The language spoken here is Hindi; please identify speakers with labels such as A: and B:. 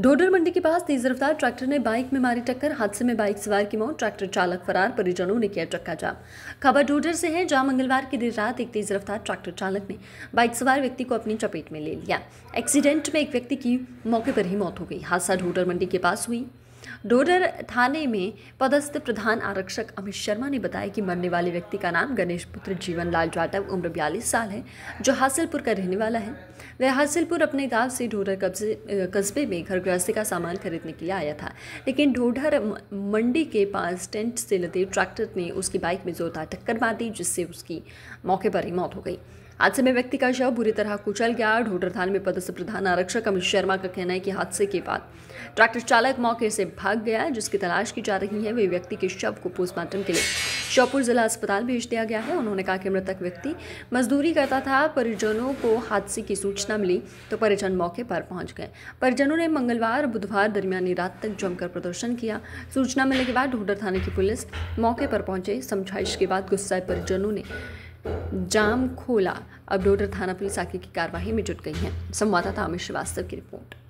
A: ढोडर मंडी के पास तेज रफ्तार ट्रैक्टर ने बाइक में मारी टक्कर हादसे में बाइक सवार की मौत ट्रैक्टर चालक फरार परिजनों ने किया चक्का जाम खबर ढोडर से है जहां मंगलवार की देर रात एक तेज रफ्तार ट्रैक्टर चालक ने बाइक सवार व्यक्ति को अपनी चपेट में ले लिया एक्सीडेंट में एक व्यक्ति की मौके पर ही मौत हो गई हादसा ढोडर मंडी के पास हुई डोडर थाने में पदस्थ प्रधान आरक्षक अमित शर्मा ने बताया कि मरने वाले व्यक्ति का नाम गणेश पुत्र जीवन लाल जाटव उम्र बयालीस साल है जो हासिलपुर का रहने वाला है वह हासिलपुर अपने गांव से डोडर कब्जे कस्बे में घर गृहस्थी का सामान खरीदने के लिए आया था लेकिन डोडर मंडी के पास टेंट से लदे ट्रैक्टर ने उसकी बाइक में जोरदार टक्कर मार दी जिससे उसकी मौके पर ही मौत हो गई हादसे में व्यक्ति का शव बुरी तरह कुचल गया ढोडर थाने में पदस्थ प्रधान आरक्षक अमित शर्मा का कहना है कि हादसे के बाद ट्रैक्टर चालक मौके से भाग गया जिसकी तलाश की जा रही है वे व्यक्ति के शव को पोस्टमार्टम के लिए श्योपुर जिला अस्पताल भेज दिया गया है उन्होंने कहा कि मृतक व्यक्ति मजदूरी करता था परिजनों को हादसे की सूचना मिली तो परिजन मौके पर पहुंच गए परिजनों ने मंगलवार बुधवार दरमियानी रात तक जमकर प्रदर्शन किया सूचना मिलने के बाद ढोडर थाने की पुलिस मौके पर पहुंचे समझाइश के बाद गुस्साए परिजनों ने जाम खोला अब डोडर थाना पुलिस आगे की कार्यवाही में जुट गई है संवाददाता अमित श्रीवास्तव की रिपोर्ट